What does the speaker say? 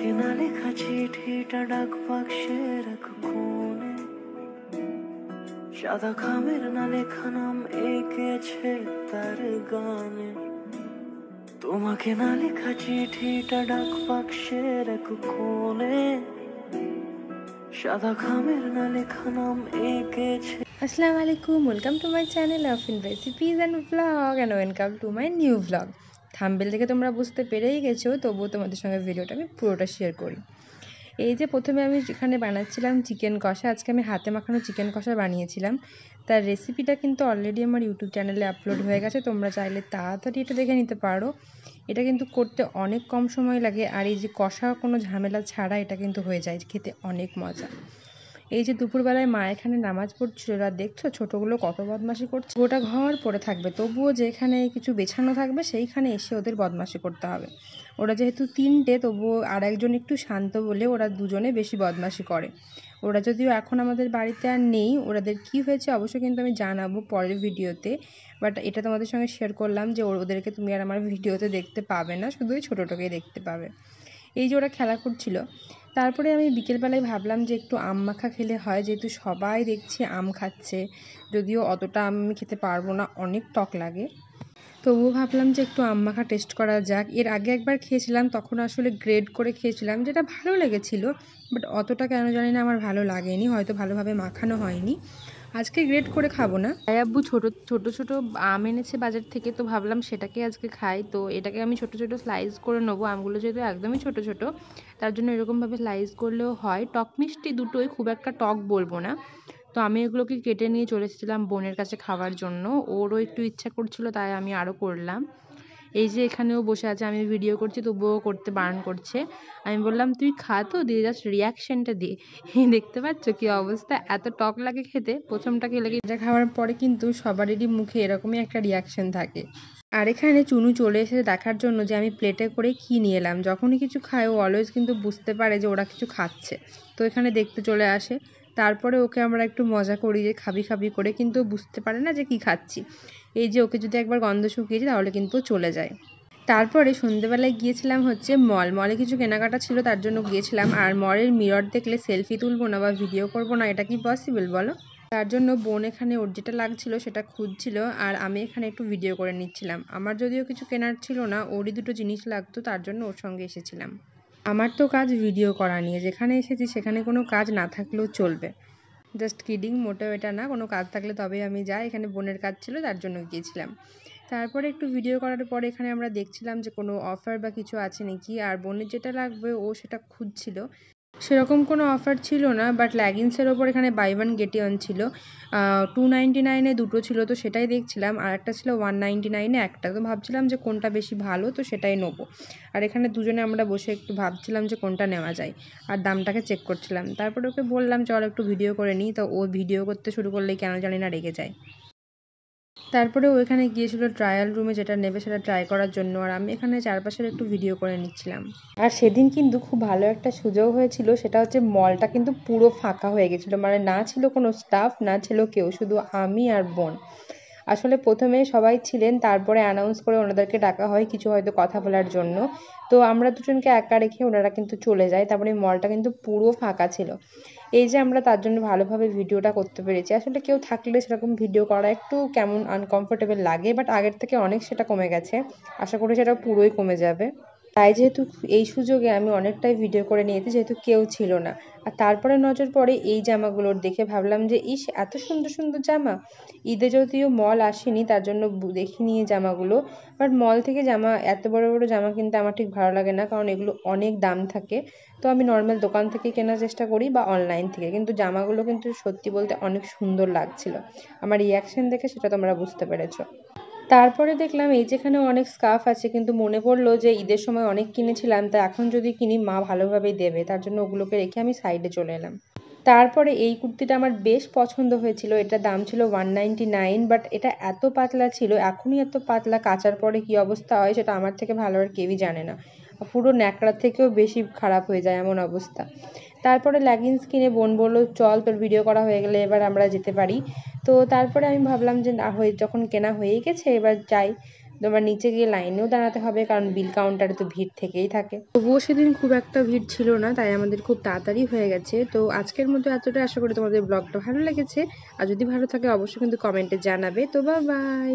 আগে লেখা চিঠিটা ডাক বাক্সে এক কোণে সাদা খামের না লেখা নাম এঁকেছে তার গানে তোমাকে না লেখা চিঠিটা ডাক বাক্সের এক কোণে সাদা খামের না লেখা নাম এঁকেছে আসসালামু আলাইকুম welcome to my channel of in recipes and blog and welcome to my new blog thumbnail থেকে তোমরা বুঝতে পেরেই গেছো তবুও তোমাদের সঙ্গে ভিডিওটা আমি পুরোটা শেয়ার করি এই যে প্রথমে আমি এখানে বানাচ্ছিলাম চিকেন কষা আজকে আমি হাতে মাখানো চিকেন কষা বানিয়েছিলাম তার রেসিপিটা কিন্তু অলরেডি আমার ইউটিউব চ্যানেলে আপলোড হয়ে গেছে তোমরা চাইলে তাড়াতাড়ি এটা দেখে নিতে পারো এটা কিন্তু করতে অনেক কম সময় লাগে আর এই যে কষা কোনো ঝামেলা ছাড়া এটা কিন্তু হয়ে যায় খেতে অনেক মজা এই যে দুপুরবেলায় মা এখানে নামাজ পড়ছিল আর দেখছো ছোটগুলো কত বদমাশি করছে গোটা ঘর পড়ে থাকবে তবুও যেখানে কিছু বেছানো থাকবে সেইখানে এসে ওদের বদমাশি করতে হবে ওরা যেহেতু তিনটে তবুও আর একজন একটু শান্ত বলে ওরা দুজনে বেশি বদমাশি করে ওরা যদিও এখন আমাদের বাড়িতে আর নেই ওরাদের কি হয়েছে অবশ্য কিন্তু আমি জানাবো পরের ভিডিওতে বাট এটা তোমাদের সঙ্গে শেয়ার করলাম যে ওদেরকে তুমি আর আমার ভিডিওতে দেখতে পাবে না শুধু ওই ছোটোটাকেই দেখতে পাবে এই যে ওরা খেলা করছিল তারপরে আমি বিকেলবেলায় ভাবলাম যে একটু আম মাখা খেলে হয় যেহেতু সবাই দেখছি আম খাচ্ছে যদিও অতটা আম আমি খেতে পারবো না অনেক টক লাগে তবুও ভাবলাম যে একটু আম মাখা টেস্ট করা যাক এর আগে একবার খেয়েছিলাম তখন আসলে গ্রেড করে খেয়েছিলাম যেটা ভালো লেগেছিল বাট অতটা কেন জানি না আমার ভালো লাগেনি হয়তো ভালোভাবে মাখানো হয়নি আজকে গ্রেট করে খাবো না আব্বু ছোট ছোট ছোট আম এনেছে বাজার থেকে তো ভাবলাম সেটাকে আজকে খাই তো এটাকে আমি ছোট ছোট স্লাইস করে নেবো আমগুলো যেহেতু একদমই ছোট ছোট তার জন্য এরকমভাবে স্লাইস করলেও হয় টক মিষ্টি দুটোই খুব একটা টক বলবো না তো আমি এগুলোকে কেটে নিয়ে চলে এসেছিলাম বোনের কাছে খাওয়ার জন্য ওরও একটু ইচ্ছা করছিল তাই আমি আরও করলাম এই যে এখানেও বসে আছে আমি ভিডিও করছি তবুও করতে বারণ করছে আমি বললাম তুই খা তো দিয়ে জাস্ট রিয়াকশানটা দিয়ে দেখতে পাচ্ছ কি অবস্থা এত টক লাগে খেতে প্রথমটা খেলে এটা খাওয়ার পরে কিন্তু সবারই মুখে এরকমই একটা রিয়াকশান থাকে আর এখানে চুনু চলে এসে দেখার জন্য যে আমি প্লেটে করে কি নিয়ে এলাম যখনই কিছু খায় ও অলওয়েজ কিন্তু বুঝতে পারে যে ওরা কিছু খাচ্ছে তো এখানে দেখতে চলে আসে তারপরে ওকে আমরা একটু মজা করি যে খাবি খাবি করে কিন্তু বুঝতে পারে না যে কি খাচ্ছি এই যে ওকে যদি একবার গন্ধ শুকিয়েছি তাহলে কিন্তু চলে যায় তারপরে সন্ধেবেলায় গিয়েছিলাম হচ্ছে মল মলে কিছু কেনাকাটা ছিল তার জন্য গিয়েছিলাম আর মলের মিরর দেখলে সেলফি তুলবো না বা ভিডিও করব না এটা কি পসিবল বলো তার জন্য বোন এখানে ওর যেটা লাগছিল সেটা খুঁজছিল আর আমি এখানে একটু ভিডিও করে নিচ্ছিলাম আমার যদিও কিছু কেনার ছিল না ওরই দুটো জিনিস লাগতো তার জন্য ওর সঙ্গে এসেছিলাম আমার তো কাজ ভিডিও করা নিয়ে যেখানে এসেছি সেখানে কোনো কাজ না থাকলেও চলবে জাস্ট কিডিং মোটেও এটা না কোনো কাজ থাকলে তবেই আমি যাই এখানে বোনের কাজ ছিল তার জন্য গিয়েছিলাম তারপরে একটু ভিডিও করার পরে এখানে আমরা দেখছিলাম যে কোনো অফার বা কিছু আছে নাকি আর বোনের যেটা লাগবে ও সেটা খুঁজছিল সেরকম কোনো অফার ছিল না বাট লেগিংসের ওপর এখানে বাই ওয়ান গেট ওয়ান ছিল টু নাইনটি নাইনে দুটো ছিল তো সেটাই দেখছিলাম আর একটা ছিল ওয়ান নাইনটি নাইনে একটা তো ভাবছিলাম যে কোনটা বেশি ভালো তো সেটাই নেবো আর এখানে দুজনে আমরা বসে একটু ভাবছিলাম যে কোনটা নেওয়া যায় আর দামটাকে চেক করছিলাম তারপরে ওকে বললাম চল একটু ভিডিও করে নিই তো ও ভিডিও করতে শুরু করলেই কেন জানি না রেগে যায় তারপরে ও এখানে গিয়েছিল ট্রায়াল রুমে যেটা নেবে সেটা ট্রাই করার জন্য আর আমি এখানে চারপাশের একটু ভিডিও করে নিচ্ছিলাম আর সেদিন কিন্তু খুব ভালো একটা সুযোগ হয়েছিল সেটা হচ্ছে মলটা কিন্তু পুরো ফাঁকা হয়ে গেছিলো মানে না ছিল কোনো স্টাফ না ছিল কেউ শুধু আমি আর বোন আসলে প্রথমে সবাই ছিলেন তারপরে অ্যানাউন্স করে ওনাদেরকে ডাকা হয় কিছু হয়তো কথা বলার জন্য তো আমরা দুজনকে একা রেখে ওনারা কিন্তু চলে যায় তারপরে মলটা কিন্তু পুরো ফাঁকা ছিল এই যে আমরা তার জন্য ভালোভাবে ভিডিওটা করতে পেরেছি আসলে কেউ থাকলে সেরকম ভিডিও করা একটু কেমন আনকমফোর্টেবল লাগে বাট আগের থেকে অনেক সেটা কমে গেছে আশা করি সেটা পুরোই কমে যাবে তাই যেহেতু এই সুযোগে আমি অনেকটাই ভিডিও করে নিয়েছি যেহেতু কেউ ছিল না আর তারপরে নজর পড়ে এই জামাগুলোর দেখে ভাবলাম যে ইস এত সুন্দর সুন্দর জামা ঈদে যদিও মল আসেনি তার জন্য দেখিনি এই জামাগুলো বাট মল থেকে জামা এত বড় বড় জামা কিনতে আমার ঠিক ভালো লাগে না কারণ এগুলো অনেক দাম থাকে তো আমি নর্মাল দোকান থেকে কেনার চেষ্টা করি বা অনলাইন থেকে কিন্তু জামাগুলো কিন্তু সত্যি বলতে অনেক সুন্দর লাগছিল আমার রিয়াকশান দেখে সেটা তোমরা বুঝতে পেরেছো তারপরে দেখলাম এই যেখানে অনেক স্কার্ফ আছে কিন্তু মনে পড়লো যে ঈদের সময় অনেক কিনেছিলাম তা এখন যদি কিনি মা ভালোভাবেই দেবে তার জন্য ওগুলোকে রেখে আমি সাইডে চলে এলাম তারপরে এই কুর্তিটা আমার বেশ পছন্দ হয়েছিল এটা দাম ছিল ওয়ান নাইনটি নাইন বাট এটা এত পাতলা ছিল এখনই এত পাতলা কাচার পরে কি অবস্থা হয় সেটা আমার থেকে ভালো আর কেউই জানে না পুরো ন্যাকড়ার থেকেও বেশি খারাপ হয়ে যায় এমন অবস্থা তারপরে লেগিংস কিনে বোন বলল চল তোর ভিডিও করা হয়ে গেলে এবার আমরা যেতে পারি তো তারপরে আমি ভাবলাম যে না হয়ে যখন কেনা হয়েই গেছে এবার যাই তোমার নিচে গিয়ে লাইনেও দাঁড়াতে হবে কারণ বিল কাউন্টারে তো ভিড় থেকেই থাকে তবুও সেদিন খুব একটা ভিড় ছিল না তাই আমাদের খুব তাড়াতাড়ি হয়ে গেছে তো আজকের মতো এতটাই আশা করি তোমাদের ব্লগটা ভালো লেগেছে আর যদি ভালো থাকে অবশ্যই কিন্তু কমেন্টে জানাবে তো বা বাই